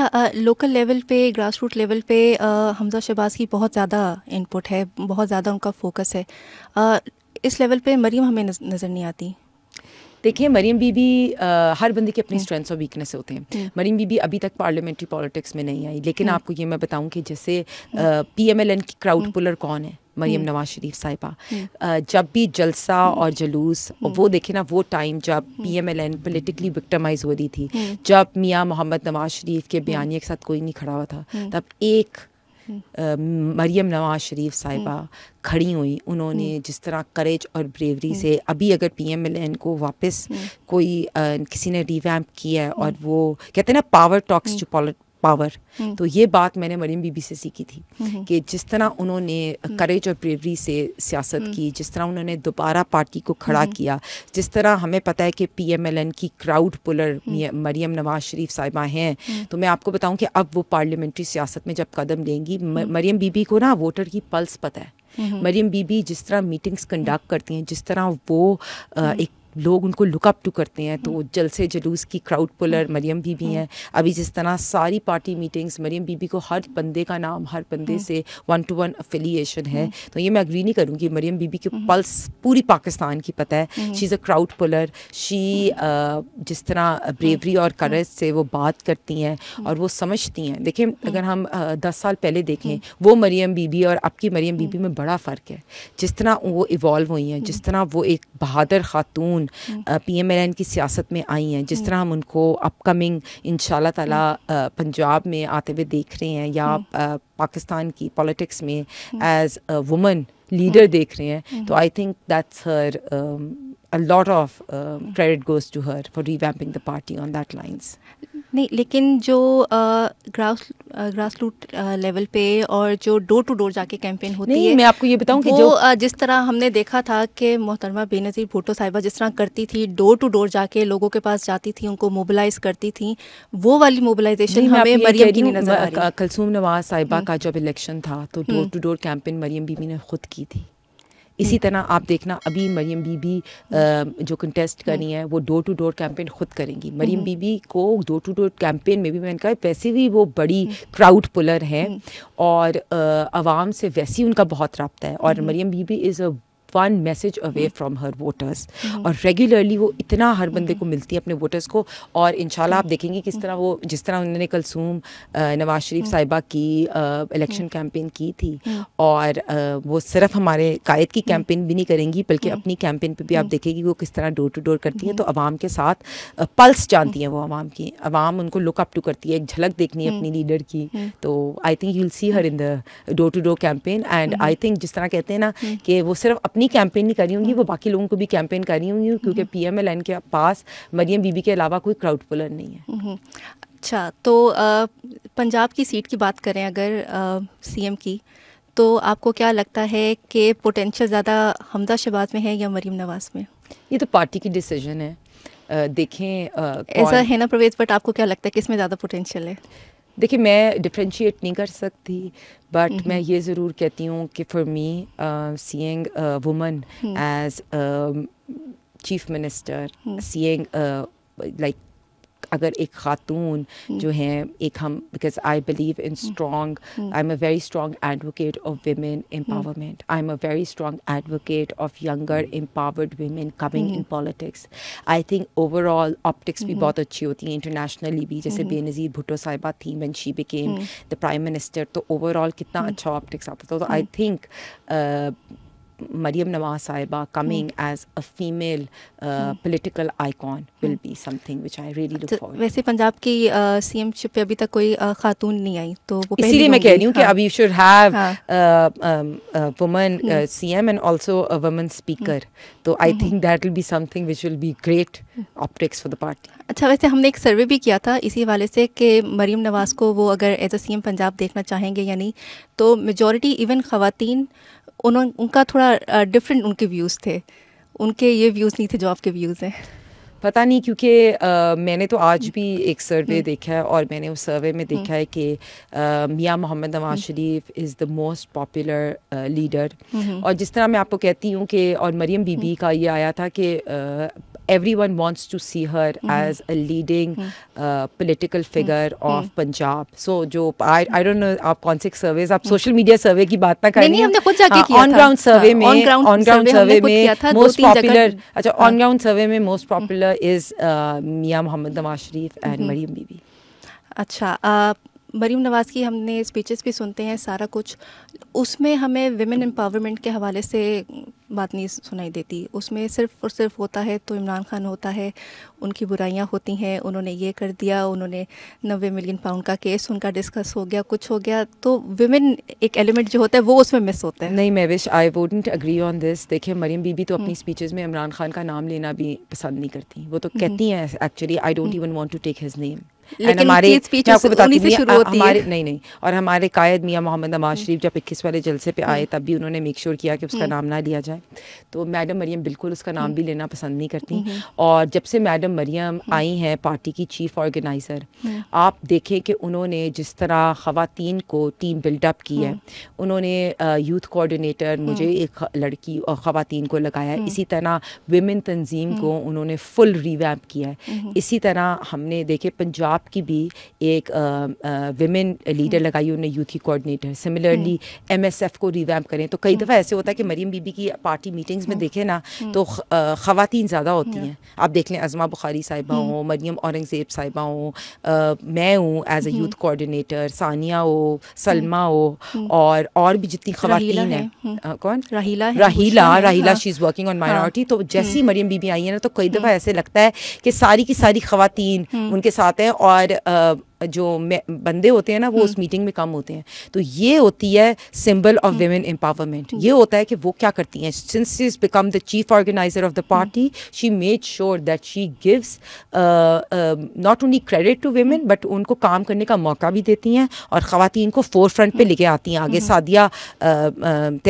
Local अच्छा, level पे grass root level पे हमजा शहबाज की बहुत ज़्यादा इनपुट है बहुत ज़्यादा उनका फोकस है आ, इस लेवल पे मरीम हमें नज़र नहीं आती देखिए मरीम बीबी हर बंदे के अपनी स्ट्रेंथ्स हम्म। और वीकनेस होते हैं हम्म। मरीम बीबी अभी तक पार्लियामेंट्री पॉलिटिक्स में नहीं आई लेकिन हम्म। आपको ये मैं बताऊं कि जैसे पी एम एल एन की क्राउड पुलर कौन है मरीम हम्म। नवाज शरीफ साहिबा हम्म। जब भी जलसा और जलूस और हम्म। वो देखे ना वो टाइम जब P M L N politically victimize हो रही थी जब मियाँ मोहम्मद नवाज शरीफ के बयानी के साथ कोई नहीं खड़ा हुआ था तब एक मरियम नवाज शरीफ साहिबा खड़ी हुई उन्होंने जिस तरह करेज और ब्रेवरी से अभी अगर पी एम एल एन को वापस कोई आ, किसी ने रिवैम्प किया है और वो कहते हैं ना पावर टॉक्स जो पावर हम्म। तो ये बात मैंने मरीम बीबी से सीखी थी हम्म। कि जिस तरह उन्होंने करेज हम्म। और ब्रेवरी से सियासत की जिस तरह उन्होंने दोबारा पार्टी को खड़ा किया जिस तरह हमें पता है कि पी एम एल एन की क्राउड पुलर मरियम नवाज शरीफ साहिबा हैं तो मैं आपको बताऊं कि अब वो पार्लियामेंट्री सियासत में जब कदम लेंगी मरियम बीबी को ना वोटर की पल्स पता है मरियम बीबी जिस तरह मीटिंग्स कंडक्ट करती हैं जिस तरह वो एक लोग उनको लुकअप टू करते हैं तो जलसे जलूस की क्राउड हम्म। पुलर मरियम बीबी हैं हम्म। अभी जिस तरह सारी पार्टी मीटिंग्स मरियम बीबी को हर बंदे का नाम हर बंदे हम्म। से वन टू वन अफिलिएशन है तो ये मैं अग्री नहीं करूँगी मरियम बीबी की पल्स पूरी पाकिस्तान की पता है she is a crowd puller she जिस तरह ब्रेवरी और करज़ से वो बात करती हैं और वो समझती हैं देखें अगर हम uh, दस साल पहले देखें वो मरियम बीबी और अब की मरियम बीबी में बड़ा फ़र्क है जिस तरह वो इवॉल्व हुई हैं जिस तरह वो एक बहादुर खातून पी एम एल एन की सियासत में आई हैं जिस तरह हम उनको अपकमिंग इन ताला पंजाब में आते हुए देख रहे हैं या हम्म। पाकिस्तान की पॉलिटिक्स में एज अ वुमन लीडर देख रहे हैं हम्म। तो I think that's her a lot of um, credit goes to her for revamping the party on that lines. नहीं लेकिन जो ग्रास ग्रास रूट लेवल पे और जो डोर टू डोर जाके कैंपेन होती नहीं, है मैं आपको ये बताऊं कि जो आ, जिस तरह हमने देखा था कि मोहतरमा बेनज़ीर भुटो साहिबा जिस तरह करती थी डोर टू डोर जाके लोगों के पास जाती थी उनको मोबिलाइज करती थी वो वाली मोबिलाइजेशन हमें मरियम की नजर कलसूम नवाज साहिबा हम्म। का जब इलेक्शन था तो door to door campaign Maryam बीबी ने खुद की थी इसी हम्म। तरह आप देखना अभी मरियम बीबी जो कंटेस्ट करनी हम्म। है वो डोर टू डोर कैंपेन खुद करेंगी मरियम हम्म। बीबी को डोर टू डोर कैंपेन में भी मैंने कहा वैसे भी वो बड़ी क्राउड पुलर हैं और आवाम से वैसे ही उनका बहुत रबता है और मरियम बीबी is a one message away from her voters और रेगुलरली वो इतना हर बंदे hmm. को मिलती है अपने वोटर्स को और इन आप hmm. देखेंगे किस hmm. तरह वो जिस तरह उन्होंने कलसूम नवाज शरीफ साहिबा की इलेक्शन कैंपेन की थी और वो सिर्फ हमारे कायद की कैंपेन भी नहीं करेंगी बल्कि अपनी कैंपेन पर भी आप देखेंगी वो किस तरह डोर टू डोर करती हैं तो आवाम के साथ पल्स जानती हैं वो आवाम की आवाम उनको लुक अप टू करती है एक झलक देखनी है अपनी लीडर की तो I think you will see her in the door to door campaign and I think जिस तरह कहते हैं ना कि वो सिर्फ अपनी कैंपेन नहीं कर रही होंगी वो हाँ। बाकी लोगों को भी कैंपेन कर रही होंगी हम्म। क्योंकि पी एम एल एन के पास मरियम बीबी के अलावा कोई क्राउड पुलर नहीं है हम्म। अच्छा तो पंजाब की सीट की बात करें अगर सी एम की तो आपको क्या लगता है कि पोटेंशियल ज़्यादा हमदा शहबाज में है या मरीम नवाज में ये तो पार्टी की डिसीजन है देखें ऐसा है ना प्रवेश बट आपको क्या लगता है कि इसमें ज़्यादा पोटेंशियल है देखिए मैं डिफ्रेंशिएट नहीं कर सकती बट हम्म, मैं हम्म। ये ज़रूर कहती हूँ कि for me seeing woman as chief minister seeing like अगर एक खातून हम्म। जो है एक हम because I believe in strong I am a very strong advocate of women empowerment I am a very strong advocate of younger empowered women coming in politics I think overall optics भी हम्म। बहुत अच्छी होती हैं internationally भी जैसे हम्म। बेनज़ीर भुट्टो साहिबा थी when she became the prime minister तो ओवरऑल कितना अच्छा ऑप्टिक्स आता था तो I think Maryam Nawaz Saiba coming hmm. as a female uh, hmm. political icon hmm. will hmm. be something which I really look तो forward. वैसे पंजाब की CM uh, ship पे अभी तक कोई uh, खातून नहीं आई तो वो इसीलिए मैं कह रही हूँ कि हाँ। अभी should have woman CM and also a woman speaker तो I think that will be something which will be great optics for the party अच्छा वैसे हमने एक सर्वे भी किया था इसी वाले से कि मरीम नवाज को वो अगर एज अ सीएम पंजाब देखना चाहेंगे या नहीं तो मेजोरिटी इवन खातन उन्होंने उनका थोड़ा डिफरेंट उनके व्यूज़ थे उनके ये व्यूज़ नहीं थे जो आपके व्यूज़ हैं पता नहीं क्योंकि मैंने तो आज भी एक सर्वे हम्म। देखा है और मैंने उस सर्वे में देखा हम्म। है कि मियाँ मोहम्मद नवाज हम्म। Sharif is the most popular leader और जिस तरह मैं आपको कहती हूँ कि और मरियम बीबी का ये आया था कि everyone wants to see her mm. as a leading mm. uh, political mm-hmm. figure mm. of Punjab. So जो I, I don't know आप कौन से सर्वे आप सोशल मीडिया सर्वे की बात ना करें नहीं हमने खुद जाके हाँ, किया ऑन ग्राउंड सर्वे में ऑन ग्राउंड सर्वे में मोस्ट पॉपुलर अच्छा ऑन ग्राउंड सर्वे में मोस्ट पॉपुलर इज मियां मोहम्मद नवाज शरीफ एंड मरियम बीबी अच्छा uh, मरीम नवाज़ की हमने स्पीचेस भी सुनते हैं सारा कुछ उसमें हमें वेमेन एम्पावरमेंट के हवाले से बात नहीं सुनाई देती उसमें सिर्फ और सिर्फ होता है तो इमरान खान होता है उनकी बुराइयां होती हैं उन्होंने ये कर दिया उन्होंने नबे मिलियन पाउंड का केस उनका डिस्कस हो गया कुछ हो गया तो वेमेन एक एलिमेंट जो होता है वो उसमें मिस होता है नहीं मैं wish I wouldn't agree on this देखिए मरीम बीबी तो अपनी स्पीचेज़ हम्म। में इमरान खान का नाम लेना भी पसंद नहीं करती वो तो हम्म। कहती हैं actually I don't even want to take his name हमारे नहीं नहीं और हमारे कायद मियाँ मोहम्मद नवाज हम्म। शरीफ जब इक्कीस वाले जलसे पे आए हम्म। तब भी उन्होंने मेक श्योर किया कि उसका हम्म। नाम ना लिया जाए तो मैडम मरियम बिल्कुल उसका नाम भी लेना पसंद नहीं करती और जब से मैडम मरियम आई हैं पार्टी की चीफ ऑर्गेनाइज़र आप देखें कि उन्होंने जिस तरह खातन को टीम बिल्डअप की है उन्होंने यूथ कोऑर्डिनेटर मुझे एक लड़की और ख़वान को लगाया इसी तरह विमेन तंजीम को उन्होंने फुल रिवैप किया है इसी तरह हमने देखे पंजाब टॉप की भी एक विमेन हम्म। लीडर लगाई उन्होंने यूथ की कोऑर्डिनेटर सिमिलरली एमएसएफ को रिवैम्प करें तो कई हम्म। दफ़ा ऐसे होता है कि मरीम बीबी की पार्टी मीटिंग्स में हम्म। देखें ना तो ख़वातीन ज़्यादा होती हैं आप देख लें अजमा बुखारी साहिबा हों मरीम औरंगज़ेब साहिबा हों मैं हूँ as a youth coordinator Sania हो सलमा हो और और भी जितनी खवतिन हैं कौन Rahila Rahila she is working on minority तो जैसी मरीम बीबी आई है ना तो कई दफ़ा ऐसे लगता है कि सारी की सारी खवतिन उनके साथ हैं और जो बंदे होते हैं ना वो उस मीटिंग हम्म। में कम होते हैं तो ये होती है सिंबल ऑफ वेमेन एम्पावरमेंट ये होता है कि वो क्या करती हैं since is become the chief organizer of the party she made sure that she gives not only credit to women but उनको काम करने का मौका भी देती हैं और ख़वान को फोर फ्रंट पर लेके आती हैं आगे हम्म। सादिया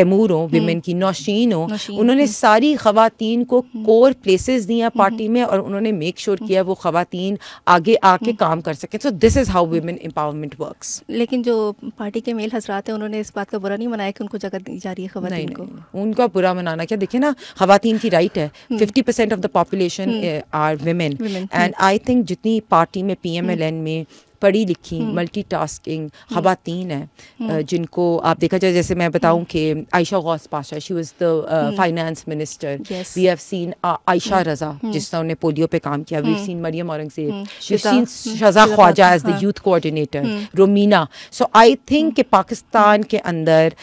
तैमूर हों वेमेन हम्म। की नौशीन हों उन्होंने सारी ख़वान को कोर प्लेस दी हैं पार्टी में और उन्होंने मेक श्योर किया वो ख़वान आगे आके काम काम कर सकें so this is how women empowerment work लेकिन जो पार्टी के मेल हजरात हैं उन्होंने इस बात का बुरा नहीं मनाया कि उनको जगह दी जा रही है खबर नहीं उनका बुरा मनाना क्या देखिए ना खातन की राइट है fifty percent of the population are women and I think जितनी पार्टी में पी एम एल एन में पढ़ी लिखी मल्टी हम्म। टास्किंग हम्म। खातन हैं हम्म। जिनको आप देखा जाए जैसे मैं बताऊँ कि Ayesha Ghaus Pasha she was the finance minister we have seen Ayesha Raza जिस तरह उन्होंने पोलियो पे काम किया we seen Maryam Aurangzeb seen Shaza Khawaja as the youth coordinator Romina so I think कि पाकिस्तान के अंदर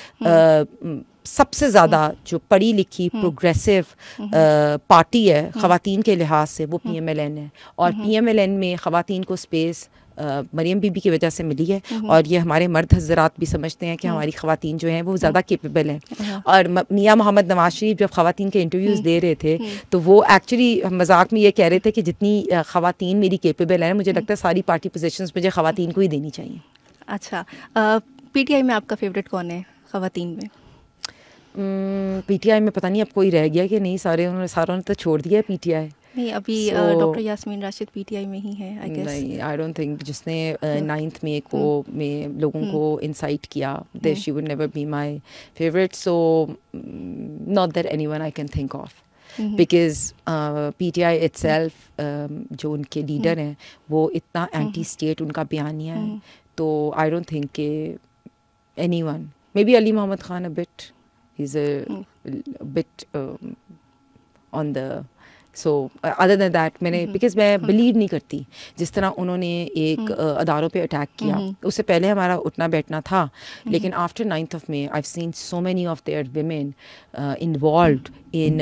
सबसे ज़्यादा जो पढ़ी लिखी प्रोग्रेसिव पार्टी है ख़वान के लिहाज से वो पी एम एल एन है और पी एम एल एन में ख़वान को स्पेस मरियम बीबी की वजह से मिली है हम्म। और ये हमारे मर्द हजरात भी समझते हैं कि हम्म। हमारी खातन जो हैं वो ज़्यादा केपेबल हम्म। हैं और मियाँ मोहम्मद नवाज शरीफ जब खातन के इंटरव्यूज़ दे रहे थे तो वो एक्चुअली मजाक में ये कह रहे थे कि जितनी खातन मेरी केपेबल हैं मुझे लगता है सारी पार्टी पोजिशन मुझे खातन को ही देनी चाहिए अच्छा पी टी आई में आपका फेवरेट कौन है खातन में पीटीआई में पता नहीं अब कोई रह गया कि नहीं सारे उन्होंने सारों ने तो छोड़ दिया है पीटीआई नहीं अभी डॉक्टर यासमीन राशिद पीटीआई में ही है I guess I don't think जिसने नाइन्थ में को hmm। में लोगों hmm। को इंसाइट किया they she would never be my favourite so not that anyone I can think of because P T I itself जो उनके लीडर hmm। हैं वो इतना एंटी स्टेट उनका बयानिया है तो आई डोंट थिंक के anyone maybe Ali Mohammad Khan a bit is a bit on the so other than that मैंने बिकॉज mm-hmm. मैं बिलीव mm-hmm. नहीं करती जिस तरह उन्होंने एक mm-hmm. uh, अदारों पे अटैक किया उससे पहले हमारा उठना बैठना था लेकिन after ninth of May I seen so many of their women involve in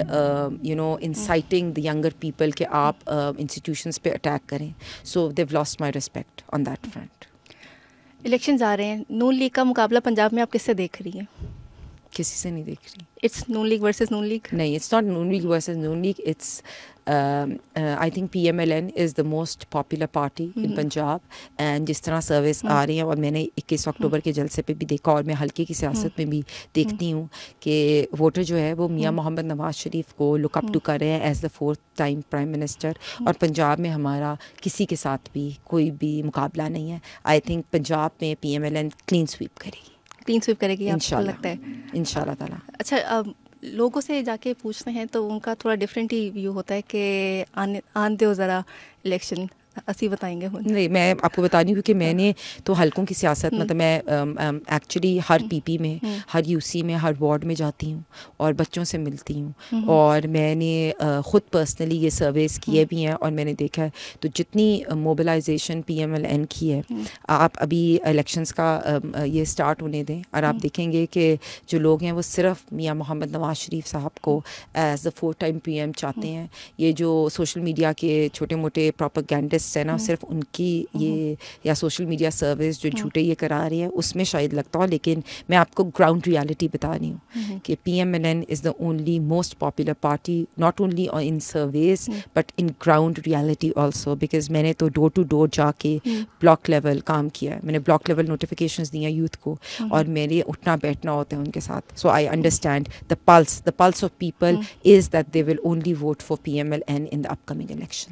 you know inciting the younger people के आप इंस्टीट्यूशंस uh, पे अटैक करें so they've lost my respect on that front election आ रहे हैं नून league का मुकाबला पंजाब में आप किससे देख रही हैं किसी से नहीं देख रही it's Noon league versus Noon league नहीं it's not Noon league versus Noon league it's I think P M L N is the most popular party in Punjab and जिस तरह सर्विस mm. आ रही है और मैंने इक्कीस अक्टूबर mm. के जलसे पे भी देखा और मैं हल्के की सियासत में mm. भी देखती हूँ कि वोटर जो है वो मियाँ मोहम्मद नवाज शरीफ को लुकअप टू कर रहे हैं as the fourth time prime minister और पंजाब में हमारा किसी के साथ भी कोई भी मुकाबला नहीं है आई थिंक पंजाब में P M L N clean sweep करेगी क्लीन स्वीप करेगी आपको लगता है इन ताला अच्छा अब लोगों से जाके पूछते हैं तो उनका थोड़ा डिफरेंट ही व्यू होता है कि आने आन दो ज़रा इलेक्शन असी बताएंगे नहीं मैं आपको बता रही हूँ क्योंकि मैंने तो हल्कों की सियासत हम्म। मतलब मैं एक्चुअली हर पीपी हम्म। में हम्म। हर यूसी में हर वार्ड में जाती हूँ और बच्चों से मिलती हूँ और मैंने ख़ुद पर्सनली ये सर्वेस किए भी हैं और मैंने देखा है तो जितनी mobilisation P M L N की है आप अभी इलेक्शंस का ये स्टार्ट होने दें और आप देखेंगे कि जो लोग हैं वो सिर्फ मियाँ मोहम्मद नवाज शरीफ साहब को as the four time P M चाहते हैं ये जो सोशल मीडिया के छोटे मोटे प्रॉपर एक्टिविस्ट है ना सिर्फ उनकी ये uh-huh. या सोशल मीडिया सर्विस जो uh-huh. झूठे ये करा रही है उसमें शायद लगता हो लेकिन मैं आपको ग्राउंड रियलिटी बता रही हूँ uh-huh. कि P M L N is the only most popular party not only in surveys but in ground reality also because मैंने तो डोर टू डोर जाके ब्लॉक लेवल काम किया है मैंने ब्लॉक लेवल नोटिफिकेशन दी हैं यूथ को और मेरे उठना बैठना होता है उनके साथ so I understand the pulse the pulse of people is that they will only vote for P M L N in the upcoming election